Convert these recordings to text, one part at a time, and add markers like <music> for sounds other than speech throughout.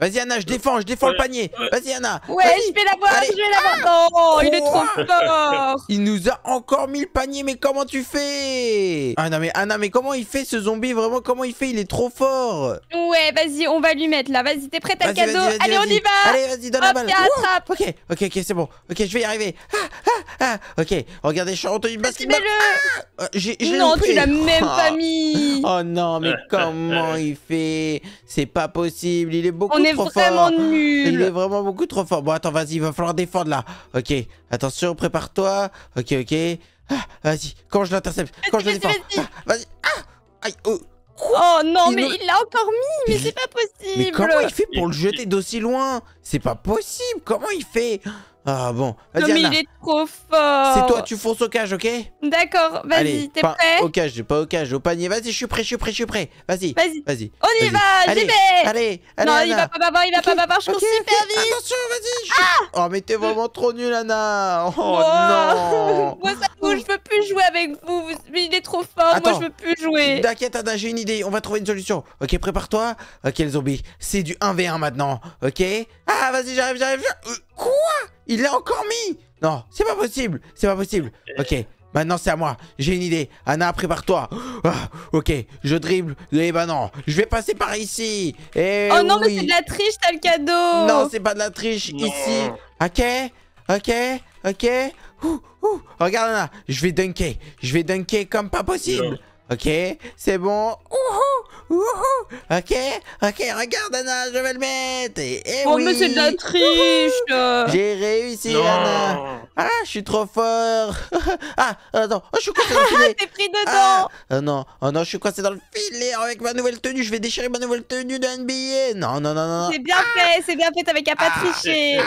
Vas-y Anna, je défends, je défends le panier. Vas-y Anna. Ouais, je vais l'avoir, je vais l'avoir. non, il est trop oh. fort. Il nous a encore mis le panier, mais comment tu fais Ah non mais Anna, mais comment il fait ce zombie Vraiment, comment il fait Il est trop fort. Ouais, vas-y, on va lui mettre là. Vas-y, t'es prête à le cadeau Allez, on y va. Allez, vas-y, donne Hop, la balle. Ok, ok, ok, c'est bon. Ok, je vais y arriver. Ah, ah, ah. ok, regardez, je suis en train de mets-le euh, non, tu l'as même <laughs> pas mis. Oh non, mais comment il fait C'est pas possible. Il est beaucoup est vraiment nul. Il est vraiment beaucoup trop fort. Bon, attends, vas-y, il va falloir défendre là. Ok, attention, prépare-toi. Ok, ok. Ah, vas-y, quand je l'intercepte, quand je le défends. Ah, vas-y, ah, aïe, oh. Oh non, mais il l'a encore mis, mais c'est pas possible Mais comment il fait pour le jeter d'aussi loin C'est pas possible, comment il fait Ah bon, vas-y mais il est trop fort C'est toi, tu fonces au cage, ok D'accord, vas-y, t'es prêt Au cage, pas au cage, au panier, vas-y, je suis prêt, je suis prêt, je suis prêt Vas-y, vas-y, vas-y On y va, j'y vais Allez, allez Non, il va pas m'avoir, il va pas m'avoir, je okay, cours okay. super vite Attention, vas-y ah Oh, mais t'es vraiment trop nul, Anna Oh non <laughs> Moi, ça bouge, je peux vous, il est trop fort, moi je veux plus jouer. T'inquiète, j'ai une idée, on va trouver une solution. Ok, prépare-toi. Ok, le zombie, c'est du 1v1 maintenant, ok Ah, vas-y, j'arrive, j'arrive. Euh, quoi Il l'a encore mis Non, c'est pas possible, c'est pas possible. Ok, Maintenant, c'est à moi. J'ai une idée. Anna, prépare-toi. Ah, ok, je dribble. Eh ben non, je vais passer par ici. Eh oh non, mais c'est de la triche, t'as le cadeau. Non, c'est pas de la triche. Ici. Ok, ok, ok. Ouh, ouh, regarde Anna, je vais dunker. Je vais dunker comme pas possible. Ok, c'est bon. Ok, ok, regarde Anna, je vais le mettre. Et, eh oh mais c'est de la triche. J'ai réussi Anna. Ah, je suis trop fort. <laughs> ah, euh, attends, oh, je suis coincé dans le <laughs> filet. T'es pris dedans. Ah, euh, non, oh non, je suis coincé dans le filet avec ma nouvelle tenue. Je vais déchirer ma nouvelle tenue de NBA. Non, non, non, non. C'est bien ah. fait, c'est bien fait. avec qu'à pas ah. tricher.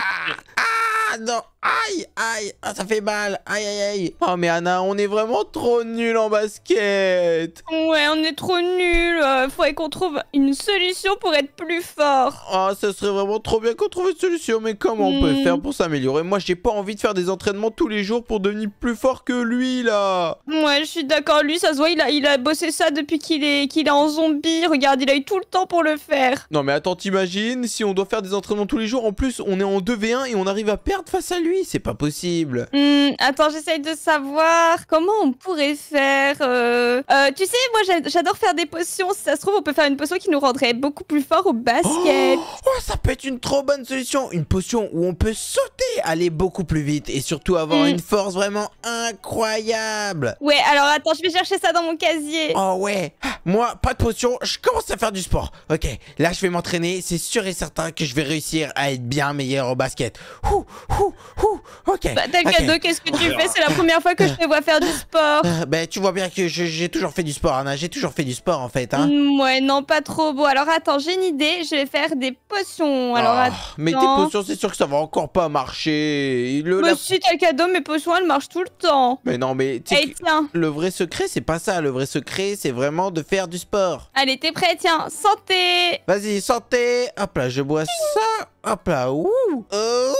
ah non. Aïe, aïe, ah, ça fait mal, aïe, aïe, aïe. Oh, mais Anna, on est vraiment trop nul en basket. Ouais, on est trop nul euh, Il faudrait qu'on trouve une solution pour être plus fort. Oh, ça serait vraiment trop bien qu'on trouve une solution, mais comment on peut hmm. faire pour s'améliorer Moi, j'ai pas envie de faire des entraînements tous les jours pour devenir plus fort que lui, là. Ouais, je suis d'accord. Lui, ça se voit, il a, il a bossé ça depuis qu'il est, qu'il est en zombie. Regarde, il a eu tout le temps pour le faire. Non, mais attends, t'imagines, si on doit faire des entraînements tous les jours, en plus, on est en 2v1 et on arrive à perdre face à lui c'est pas possible. Hmm, attends, j'essaye de savoir comment on pourrait faire. Euh, euh, tu sais, moi j'adore faire des potions. Si ça se trouve, on peut faire une potion qui nous rendrait beaucoup plus fort au basket. Oh, oh, ça peut être une trop bonne solution. Une potion où on peut sauter, aller beaucoup plus vite et surtout avoir hmm. une force vraiment incroyable. Ouais, alors attends, je vais chercher ça dans mon casier. Oh ouais, ah, moi pas de potion, je commence à faire du sport. Ok, là je vais m'entraîner. C'est sûr et certain que je vais réussir à être bien meilleur au basket. Ouh, ouh, Ouh, ok. Bah, tel cadeau, qu'est-ce que tu fais C'est la première fois que je te vois faire du sport. Euh, bah, tu vois bien que j'ai toujours fait du sport, Anna. J'ai toujours fait du sport, en fait. Hein. Mm, ouais, non, pas trop beau. Alors, attends, j'ai une idée. Je vais faire des potions. Alors, ah, Mais tes potions, c'est sûr que ça va encore pas marcher. Le, aussi, bah, cadeau, mes potions, elles marchent tout le temps. Mais non, mais eh, le vrai secret, c'est pas ça. Le vrai secret, c'est vraiment de faire du sport. Allez, t'es prêt Tiens, santé Vas-y, santé Hop là, je bois ça. Hop là, ouh. Euh,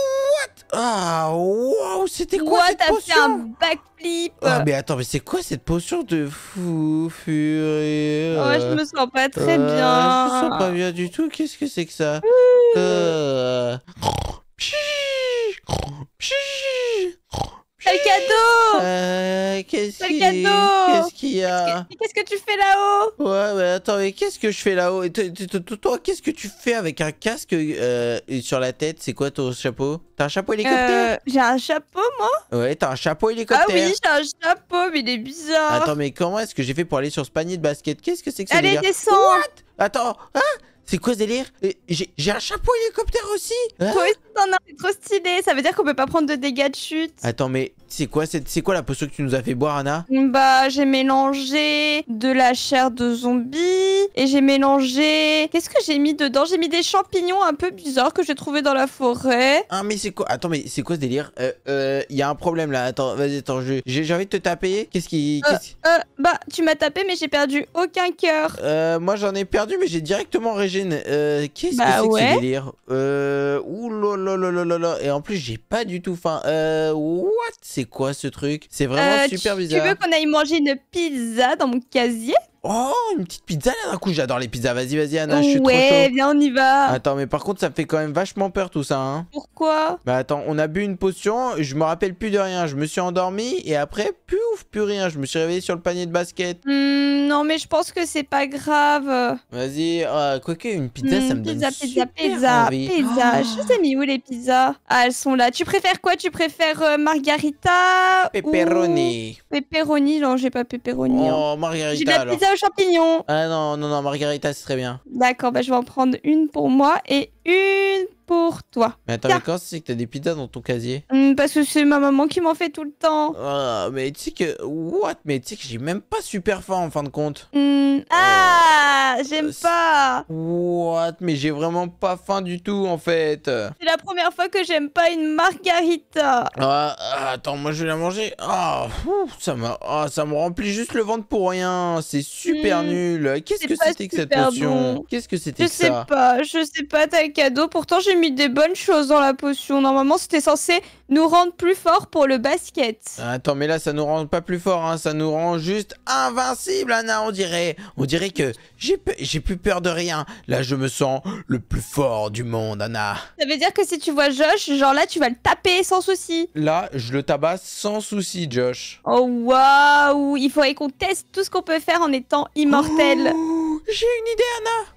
ah, wow, c'était quoi cette potion un backflip Ah, mais attends, mais c'est quoi cette potion de fou furieux Oh, je me sens pas très euh, bien. Je me sens pas bien du tout. Qu'est-ce que c'est que ça euh le cadeau euh, Qu'est-ce qu'il Qu'est-ce qu'il y a Qu'est-ce que tu fais là-haut Ouais, mais attends, mais qu'est-ce que je fais là-haut Toi, qu'est-ce que tu fais avec un casque euh, sur la tête C'est quoi ton chapeau T'as un chapeau hélicoptère euh, J'ai un chapeau, moi Ouais, t'as un chapeau hélicoptère. Ah oui, j'ai un chapeau, mais il est bizarre. Attends, mais comment est-ce que j'ai fait pour aller sur ce panier de basket Qu'est-ce que c'est que ça Allez, descends Attends, hein? C'est quoi ce délire J'ai un chapeau hélicoptère aussi hein c'est trop stylé Ça veut dire qu'on peut pas prendre de dégâts de chute Attends mais c'est quoi, c'est quoi la potion que tu nous as fait boire Anna Bah j'ai mélangé de la chair de zombie et j'ai mélangé... Qu'est-ce que j'ai mis dedans J'ai mis des champignons un peu bizarres que j'ai trouvé dans la forêt. Ah mais c'est quoi Attends mais c'est quoi ce délire Il euh, euh, y a un problème là, attends, vas-y attends, j'ai envie de te taper. Qu'est-ce qui... Euh, bah tu m'as tapé mais j'ai perdu aucun cœur. moi j'en ai perdu mais j'ai directement régé euh, qu'est-ce que bah c'est ouais. que ce délire euh, Ouh Et en plus, j'ai pas du tout faim. Euh, what C'est quoi ce truc C'est vraiment super bizarre. Tu veux qu'on aille manger une pizza dans mon casier Oh, une petite pizza là d'un coup, j'adore les pizzas. Vas-y, vas-y, Anna, je suis trop Ouais, on y va. Attends, mais par contre, ça fait quand même vachement peur tout ça. Hein. Pourquoi Bah attends, on a bu une potion, je me rappelle plus de rien. Je me suis endormi et après, pouf, plus rien. Je me suis réveillé sur le panier de basket. Hmm, non, mais je pense que c'est pas grave. Vas-y, euh, quoique, une pizza, hmm, ça me pizza, donne pizza, super pizza, Pizza, oh. Je sais mis où les pizzas Ah, elles sont là. Tu préfères quoi Tu préfères euh, margarita Pepperoni. Ou... Pepperoni, non, j'ai pas pepperoni. Hein. Oh, margarita alors champignons. Ah non, non, non, margarita, c'est très bien. D'accord, bah, je vais en prendre une pour moi et une pour toi. Mais attends, mais quand c'est que t'as des pizzas dans ton casier hum, Parce que c'est ma maman qui m'en fait tout le temps. Ah, mais tu sais que... What Mais tu sais que j'ai même pas super faim en fin de compte. Hum, oh. Ah, j'aime euh, pas. What Mais j'ai vraiment pas faim du tout en fait. C'est la première fois que j'aime pas une margarita. Ah, ah, attends, moi je vais la manger. Ah, ça, ça me remplit juste le ventre pour rien. C'est super hum. nul. Qu'est-ce que c'était que cette potion Qu'est-ce que c'était que ça Je sais pas, je sais pas, t'inquiète. Pourtant, j'ai mis des bonnes choses dans la potion. Normalement, c'était censé nous rendre plus forts pour le basket. Attends, mais là, ça nous rend pas plus fort, hein. Ça nous rend juste invincible, Anna, on dirait. On dirait que j'ai plus peur de rien. Là, je me sens le plus fort du monde, Anna. Ça veut dire que si tu vois Josh, genre là, tu vas le taper sans souci. Là, je le tabasse sans souci, Josh. Oh, waouh Il faudrait qu'on teste tout ce qu'on peut faire en étant immortel. J'ai une idée,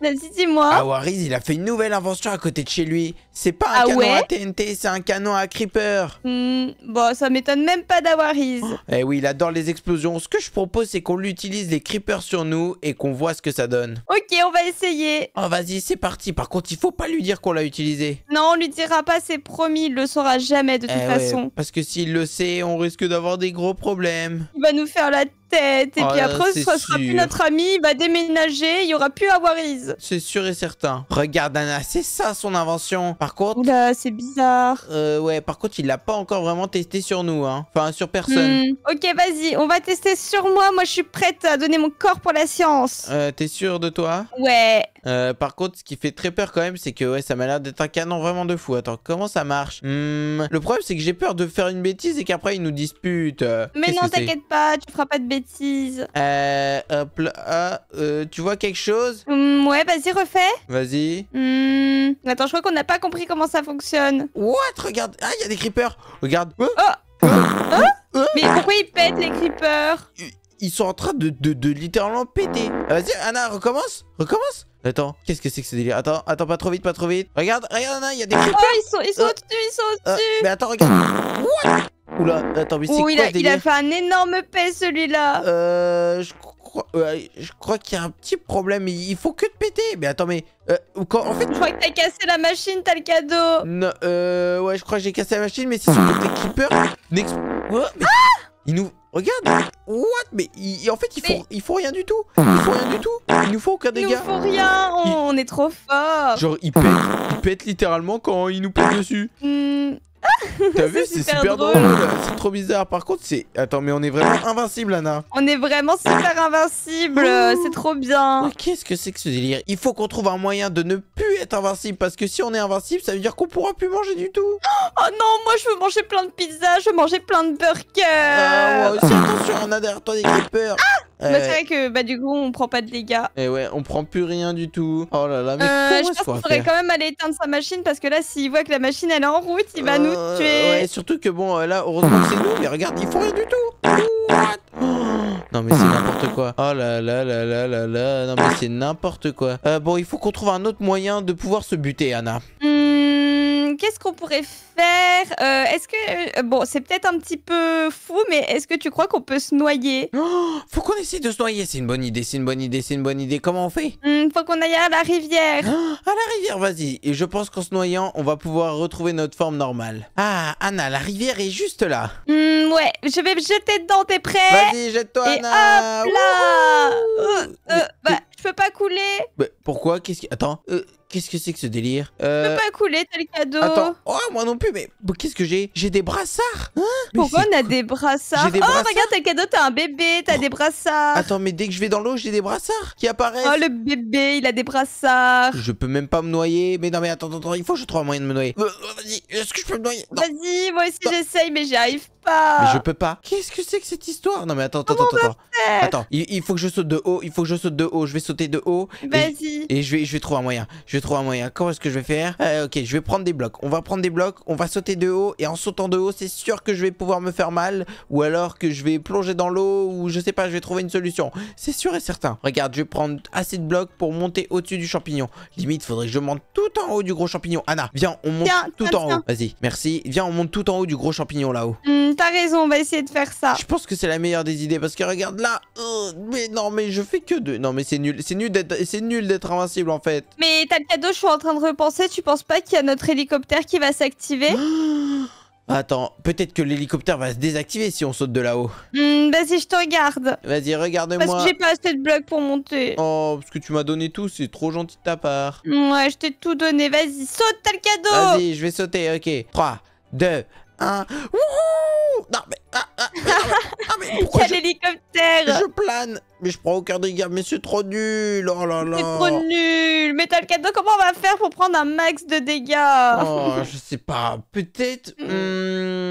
Anna Vas-y, dis-moi Ah, il a fait une nouvelle invention à côté de chez lui C'est pas un ah canon à TNT, c'est un canon à Creeper hmm, Bon, ça m'étonne même pas d'Awariz Eh oui, il adore les explosions Ce que je propose, c'est qu'on l'utilise les Creepers sur nous et qu'on voit ce que ça donne Ok, on va essayer Oh, vas-y, c'est parti Par contre, il faut pas lui dire qu'on l'a utilisé Non, on lui dira pas, c'est promis, il le saura jamais de toute eh façon Parce que s'il le sait, on risque d'avoir des gros problèmes Il va nous faire la et puis après, ce sera plus notre ami, il va déménager, il y aura plus à Is. C'est sûr et certain. Regarde, Anna, c'est ça son invention. Par contre... là, c'est bizarre. Euh, ouais, par contre, il l'a pas encore vraiment testé sur nous, hein. Enfin, sur personne. Hmm, ok, vas-y, on va tester sur moi. Moi, je suis prête à donner mon corps pour la science. Euh, t'es sûre de toi Ouais. Euh, par contre, ce qui fait très peur quand même, c'est que ouais, ça m'a l'air d'être un canon vraiment de fou. Attends, comment ça marche hmm, Le problème, c'est que j'ai peur de faire une bêtise et qu'après, ils nous disputent. Euh, Mais non, t'inquiète pas, tu feras pas de bêtises. Euh, hop là, euh, euh, tu vois quelque chose hmm, Ouais, vas-y, refais. Vas-y. Hmm, attends, je crois qu'on n'a pas compris comment ça fonctionne. What Regarde, ah, il y a des creepers. Regarde. Oh, oh. Mais pourquoi ils pètent les creepers ils sont en train de, de, de littéralement péter. Vas-y, Anna, recommence Recommence Attends, qu'est-ce que c'est que ce délire Attends, attends, pas trop vite, pas trop vite. Regarde, regarde, il y a des... Oh, ils sont, ils sont euh, au-dessus, ils sont euh, au-dessus Mais attends, regarde Oula, attends, mais c'est quoi il a, il a fait un énorme paix celui-là Euh, je crois... je crois qu'il y a un petit problème, il faut que de péter Mais attends, mais... Euh, quand, en fait... Je crois que t'as cassé la machine, t'as le cadeau Non, euh... Ouais, je crois que j'ai cassé la machine, mais c'est sur le Keeper... Next... mais... Ah il nous... Regarde ah. What Mais en fait, il faut, il faut rien du tout Il faut rien du tout Il nous faut aucun dégât Il nous faut rien oh, On, est trop fort Genre, il pète, il pète littéralement quand il nous pète dessus hmm. <laughs> T'as vu, c'est super, drôle. C'est trop bizarre. Par contre, c'est. Attends, mais on est vraiment invincible, Anna. On est vraiment super invincible. Oh. C'est trop bien. Qu'est-ce que c'est que ce délire Il faut qu'on trouve un moyen de ne plus être invincible. Parce que si on est invincible, ça veut dire qu'on pourra plus manger du tout. Oh non, moi je veux manger plein de pizzas. Je veux manger plein de burgers. Ah, moi attention, on a derrière toi des creepers. Ah bah, c'est euh, vrai que bah, du coup, on prend pas de dégâts. Et eh ouais, on prend plus rien du tout. Oh là là, mais euh, je pense faudrait quand même aller éteindre sa machine parce que là, s'il voit que la machine elle est en route, il va nous euh, tuer. Ouais, surtout que bon, euh, là, heureusement c'est nous, mais regarde, ils font rien du tout. <gasps> non mais c'est n'importe quoi. Oh là là là là là là. Non mais c'est n'importe quoi. bon, il faut qu'on trouve un autre moyen de pouvoir se buter, Anna. Hmm, qu'on pourrait faire euh, Est-ce que euh, bon, c'est peut-être un petit peu fou, mais est-ce que tu crois qu'on peut se noyer oh, Faut qu'on essaye de se noyer. C'est une bonne idée. C'est une bonne idée. C'est une bonne idée. Comment on fait hmm, Faut qu'on aille à la rivière. Oh, à la rivière, vas-y. Et je pense qu'en se noyant, on va pouvoir retrouver notre forme normale. Ah, Anna, la rivière est juste là. Hmm, ouais, je vais me jeter dedans. T'es prêt Vas-y, jette-toi, Anna. Hop là. Euh, bah, je peux pas couler. pourquoi Qu'est-ce qui Attends. Qu'est-ce que c'est que ce délire Je peux euh, pas couler, t'as le cadeau. Attends, oh, moi non plus, mais qu'est-ce que j'ai J'ai des brassards hein Pourquoi on a des brassards Oh, regarde, t'as le cadeau, t'as un bébé, t'as oh. des brassards. Attends, mais dès que je vais dans l'eau, j'ai des brassards qui apparaissent. Oh, le bébé, il a des brassards. Je peux même pas me noyer. Mais non, mais attends, attends, il faut que je trouve un moyen de me noyer. Euh, vas-y, est-ce que je peux me noyer Vas-y, moi aussi j'essaye, mais j'arrive. arrive mais je peux pas Qu'est-ce que c'est que cette histoire Non mais attends, attends, attends, attends. Attends, il, faut que je saute de haut, il faut que je saute de haut, je vais sauter de haut. Vas-y. Et, je vais je vais trouver un moyen. Je vais trouver un moyen. Comment est-ce que je vais faire euh, OK, je vais prendre des blocs. On va prendre des blocs, on va sauter de haut et en sautant de haut, c'est sûr que je vais pouvoir me faire mal ou alors que je vais plonger dans l'eau ou je sais pas, je vais trouver une solution. C'est sûr et certain. Regarde, je vais prendre assez de blocs pour monter au-dessus du champignon. Limite, faudrait que je monte tout en haut du gros champignon. Anna, viens, on monte tout en haut. Vas-y. Merci. Viens, on monte tout en haut du gros champignon là-haut. Mmh. T'as raison, on va essayer de faire ça. Je pense que c'est la meilleure des idées parce que regarde là. Euh, mais non, mais je fais que deux. Non, mais c'est nul. C'est nul d'être c'est nul d'être invincible en fait. Mais t'as le cadeau, je suis en train de repenser. Tu penses pas qu'il y a notre hélicoptère qui va s'activer <gasps> Attends, peut-être que l'hélicoptère va se désactiver si on saute de là-haut. Mmh, vas-y, je te regarde. Vas-y, regarde-moi. Parce que j'ai pas assez de blocs pour monter. Oh, parce que tu m'as donné tout, c'est trop gentil de ta part. Mmh, ouais, je t'ai tout donné. Vas-y, saute, t'as le cadeau. Vas-y, je vais sauter, ok. 3, 2, 1. Wouhou Đạp mẹ à. ah, mais, je... hélicoptère Je plane Mais je prends aucun dégât, mais c'est trop nul Oh là là C'est trop nul t'as le cadeau comment on va faire pour prendre un max de dégâts Oh, je sais pas. Peut-être... Mm.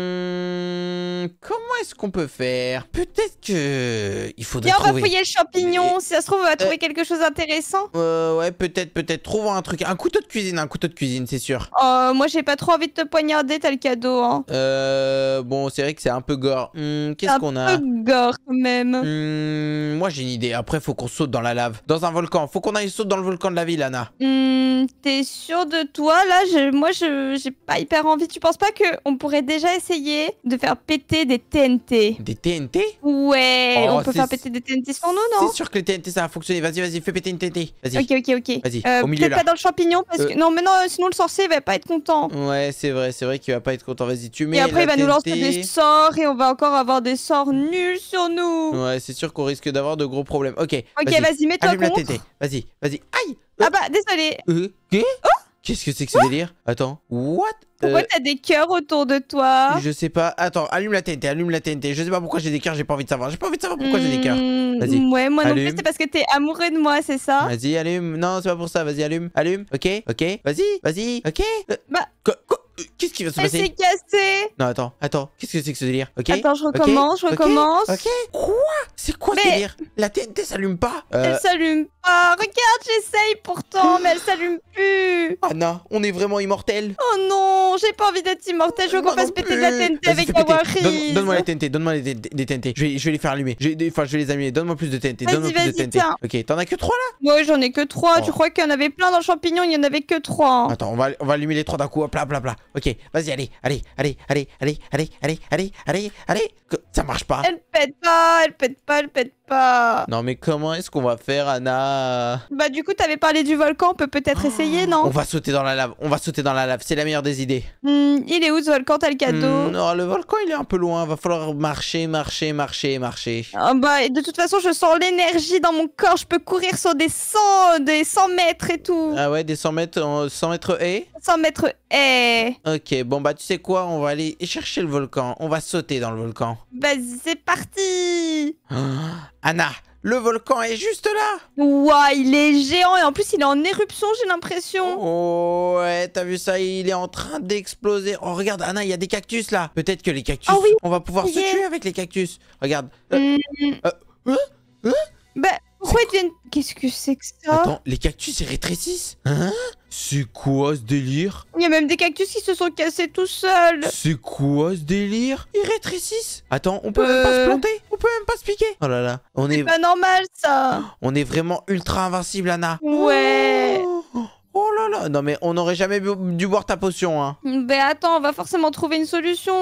Hmm, comment est-ce qu'on peut faire Peut-être que... Il faudrait Viens, on va fouiller le champignon. Si ça se trouve, on va trouver euh, quelque chose d'intéressant. Euh, ouais, peut-être, peut-être. trouver un truc. Un couteau de cuisine, un couteau de cuisine, c'est sûr. Oh, moi, j'ai pas trop envie de te poignarder, t'as le cadeau, hein. Euh... Bon, c'est vrai que c'est un peu gore. Hmm, qu'est-ce qu'on a gore même. Hmm, moi j'ai une idée. Après faut qu'on saute dans la lave, dans un volcan. Faut qu'on aille sauter dans le volcan de la ville, Anna. Hmm, t'es sûr de toi là Moi je j'ai pas hyper envie. Tu penses pas que on pourrait déjà essayer de faire péter des TNT Des TNT Ouais. Oh, on peut faire péter des TNT sans nous, non C'est sûr que les TNT ça va fonctionner. Vas-y, vas-y, fais péter une TNT. Vas-y. Ok, ok, ok. Vas-y. Euh, milieu pas dans le champignon euh. non, mais non, sinon le sorcier va pas être content. Ouais, c'est vrai, c'est vrai qu'il va pas être content. Vas-y, tu mets. Et après il va nous lancer des sorts et on va encore avoir des sorts nuls sur nous. Ouais, c'est sûr qu'on risque d'avoir de gros problèmes. Ok. Ok, vas-y, mets-toi contre. Vas-y, vas-y. Aïe Ah bah, désolé. Euh, oh. Qu'est-ce que c'est que ce oh. délire Attends, what Pourquoi euh, t'as des cœurs autour de toi Je sais pas. Attends, allume la TNT, allume la TNT. Je sais pas pourquoi j'ai des cœurs, j'ai pas envie de savoir. J'ai pas envie de savoir pourquoi j'ai des cœurs. Hmm, vas-y. Ouais, moi non plus, c'est parce que t'es amoureux de moi, c'est ça Vas-y, allume. Non, c'est pas pour ça. Vas-y, allume, allume. Ok, ok. Vas-y, vas-y, ok. Euh, bah. Qu'est-ce qui va se passer Elle s'est cassée Non, attends, attends. Qu'est-ce que c'est que ce délire Attends, je recommence, je recommence. Ok. Quoi C'est quoi ce délire La TNT s'allume pas euh, Elle s'allume Oh, regarde, j'essaye pourtant, mais elle s'allume plus. Anna, ah on est vraiment immortel. Oh non, j'ai pas envie d'être immortel. Je veux qu'on fasse péter de la TNT avec Kawari. Donne-moi les TNT, donne-moi les TNT. Je vais, les faire allumer. Enfin, je vais les allumer. Donne-moi plus de TNT. Donne-moi plus de TNT. Ok, t'en as que 3 là Ouais, j'en ai que 3. Tu crois qu'il y en avait plein dans le champignon Il y en avait que trois. Attends, on va, allumer les trois d'un coup. Ok, vas-y, allez, allez, allez, allez, allez, allez, allez, allez, allez, allez. Ça marche pas. Elle pète pas, elle pète pas, elle pète pas. Non, mais comment est-ce qu'on va faire, Anna euh. Bah du coup, t'avais parlé du volcan, on peut peut-être essayer, non On va sauter dans la lave, on va sauter dans la lave, c'est la meilleure des idées. Hmm, il est où ce volcan, t'as le cadeau hmm, Non, le volcan, il est un peu loin, va falloir marcher, marcher, marcher, marcher. Ah bah de toute façon, je sens l'énergie dans mon corps, je peux courir sur des 100, des 100 mètres et tout. Ah ouais, des 100 mètres, 100 euh, mètres et 100 mètres et... Ok, bon bah tu sais quoi, on va aller chercher le volcan, on va sauter dans le volcan. Vas-y, c'est parti <gasps> Anna, le volcan est juste là Ouah, il est géant et en plus il est en éruption, j'ai l'impression Oh, ouais, t'as vu ça Il est en train d'exploser. Oh, regarde, Anna, il y a des cactus là Peut-être que les cactus, ah oui. on va pouvoir se tuer avec les cactus. Regarde. euh, hmm. euh hein, hein bah, pourquoi ils viennent... Qu'est-ce que c'est que ça Attends, les cactus, ils rétrécissent Hein C'est quoi ce délire Il y a même des cactus qui se sont cassés tout seuls C'est quoi ce délire Ils rétrécissent Attends, on peut même pas se euh. planter On peut même pas se piquer Oh là là, on est... C'est pas normal, ça <gasps> On est vraiment ultra invincible, Anna Ouais oh. Oh là là, non mais on n'aurait jamais dû boire ta potion, hein. Mais attends, on va forcément trouver une solution.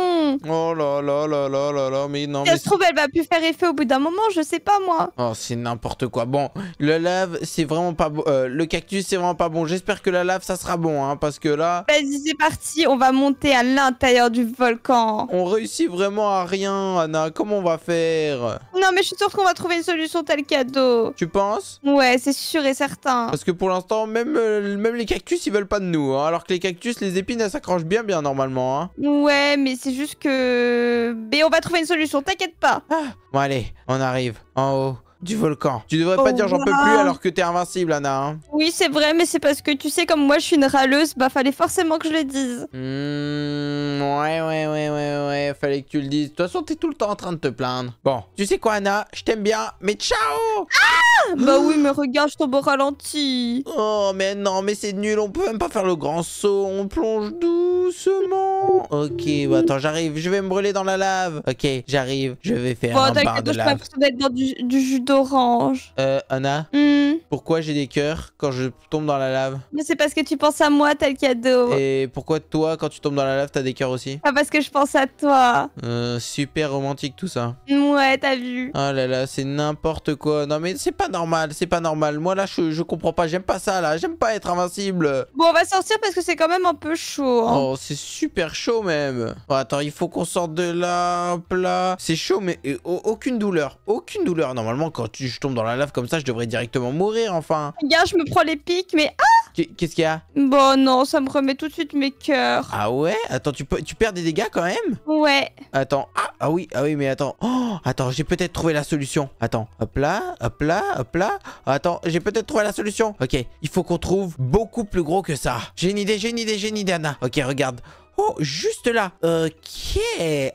Oh là là là là là là, mais non. Si mais elle se trouve, elle va plus faire effet au bout d'un moment, je sais pas moi. Oh, c'est n'importe quoi. Bon, le lave, c'est vraiment pas bon. Euh, le cactus, c'est vraiment pas bon. J'espère que la lave, ça sera bon, hein, parce que là. Vas-y, c'est parti, on va monter à l'intérieur du volcan. On réussit vraiment à rien, Anna. Comment on va faire Non, mais je suis sûre qu'on va trouver une solution tel cadeau. Tu penses Ouais, c'est sûr et certain. Parce que pour l'instant, même, même euh, même les cactus, ils veulent pas de nous. Hein, alors que les cactus, les épines, elles s'accrochent bien, bien normalement. Hein. Ouais, mais c'est juste que... Mais on va trouver une solution, t'inquiète pas. Ah, bon, allez, on arrive en haut du volcan. Tu devrais pas oh, dire j'en peux plus alors que t'es invincible, Anna. Hein. Oui, c'est vrai, mais c'est parce que tu sais, comme moi je suis une râleuse, bah fallait forcément que je le dise. Hmm, ouais, ouais, ouais, ouais, ouais, fallait que tu le dises. De toute façon, t'es tout le temps en train de te plaindre. Bon, tu sais quoi, Anna, je t'aime bien, mais ciao ah Bah oui, mais regarde, je tombe au ralenti. Oh, mais non, mais c'est nul, on peut même pas faire le grand saut, on plonge doucement. Ok, attends, j'arrive, je vais me brûler dans la lave. Ok, j'arrive, je vais faire un bain de lave. Je dans du, du orange. Euh, Anna hmm. Pourquoi j'ai des cœurs quand je tombe dans la lave Mais c'est parce que tu penses à moi, t'as cadeau. Et pourquoi toi, quand tu tombes dans la lave, t'as des cœurs aussi Ah, parce que je pense à toi. Euh, super romantique tout ça. Ouais, t'as vu. Ah là là, c'est n'importe quoi. Non mais c'est pas normal, c'est pas normal. Moi là, je, comprends pas, j'aime pas ça là, j'aime pas être invincible. Bon, on va sortir parce que c'est quand même un peu chaud. Hein. Oh, c'est super chaud même. Oh, attends, il faut qu'on sorte de là, là. C'est chaud mais aucune douleur, aucune douleur. Normalement, quand je tombe dans la lave comme ça, je devrais directement mourir, enfin. Regarde, je me prends les pics, mais ah Qu'est-ce qu'il y a Bon, non, ça me remet tout de suite mes cœurs. Ah ouais Attends, tu, tu perds des dégâts quand même Ouais. Attends, ah, ah oui, ah oui, mais attends. Oh, attends, j'ai peut-être trouvé la solution. Attends, hop là, hop là, hop là. Attends, j'ai peut-être trouvé la solution. Ok, il faut qu'on trouve beaucoup plus gros que ça. J'ai une idée, j'ai une idée, j'ai une idée, Anna. Ok, regarde. Oh, juste là. Ok.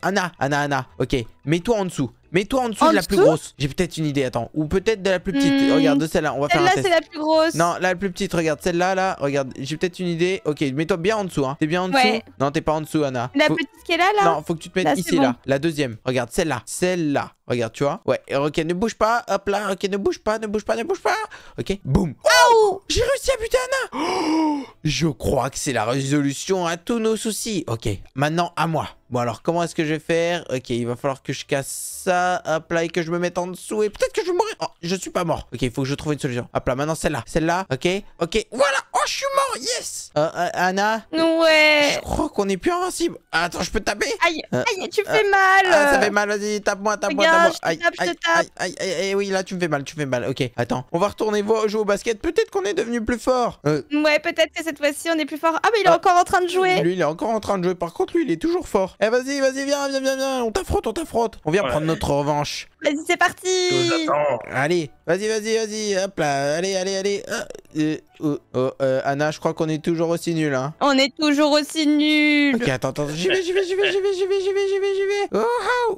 Anna, Anna, Anna. Ok, mets-toi en dessous. Mets-toi en dessous de la plus grosse. J'ai peut-être une idée, attends. Ou peut-être de la plus petite. Hmm. Regarde, de celle-là, on va faire un test. là c'est la plus grosse. Non, la plus petite, regarde. Celle-là, là, regarde. J'ai peut-être une idée. Ok, mets-toi bien en dessous, hein. T'es bien en dessous ouais. Non, t'es pas en dessous, Anna. La petite qui est là, là Non, faut que tu te mettes ici, là. La deuxième. Regarde, celle-là. Celle-là. Regarde, tu vois Ouais, ok, ne bouge pas, hop là, ok, ne bouge pas, ne bouge pas, ne bouge pas Ok, boum Oh J'ai réussi à buter Anna oh, Je crois que c'est la résolution à tous nos soucis Ok, maintenant à moi Bon alors comment est-ce que je vais faire Ok il va falloir que je casse ça Hop là et que je me mette en dessous Et peut-être que je vais mourir Oh je suis pas mort Ok il faut que je trouve une solution Hop là maintenant celle-là Celle-là Ok Ok Voilà Oh je suis mort Yes euh, euh, Anna Ouais Je crois qu'on est plus invincible Attends je peux taper Aïe euh, Aïe tu fais mal ah, ça fait mal vas-y tape-moi tape-moi tape-moi Aïe tape, aïe, aïe aïe aïe oui là tu me fais mal tu me fais mal Ok attends on va retourner jouer au basket Peut-être qu'on est devenu plus fort Ouais peut-être que cette fois-ci on est plus fort Ah mais il est ah. encore en train de jouer Lui il est encore en train de jouer Par contre lui il est toujours fort eh vas-y, vas-y, viens, viens, viens, viens, on t'affronte, on t'affronte. On vient prendre notre revanche. Vas-y, c'est parti. Allez, vas-y, vas-y, vas-y, hop là, allez, allez, allez. Euh, euh, euh, euh, Anna, je crois qu'on est toujours aussi nul. Hein. On est toujours aussi nul. Ok, attends, attends, j'y vais, j'y vais, j'y vais, j'y vais, j'y vais, j'y vais, j'y vais, j'y vais.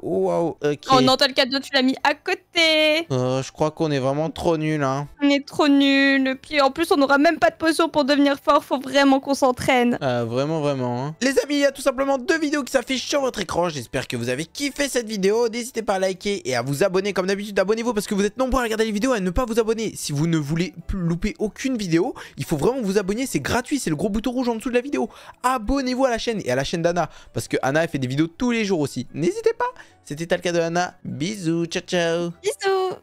Oh, wow, ok. Oh non, le cadeau, tu l'as mis à côté. je crois qu'on est vraiment trop nul. Hein. On est trop nul. Puis en plus, on n'aura même pas de potion pour devenir fort. Faut vraiment qu'on s'entraîne. Ah, vraiment, vraiment. Hein. Les amis, il y a tout simplement deux vidéos qui s'affichent sur votre écran. J'espère que vous avez kiffé cette vidéo. N'hésitez pas à liker et à vous abonner. Comme d'habitude, abonnez-vous parce que vous êtes nombreux à regarder les vidéos et à ne pas vous abonner si vous ne voulez louper aucune vidéo. Il faut vraiment vous abonner, c'est gratuit, c'est le gros bouton rouge en dessous de la vidéo. Abonnez-vous à la chaîne et à la chaîne d'Anna, parce que Anna elle fait des vidéos tous les jours aussi. N'hésitez pas, c'était le de Anna. Bisous, ciao ciao. Bisous.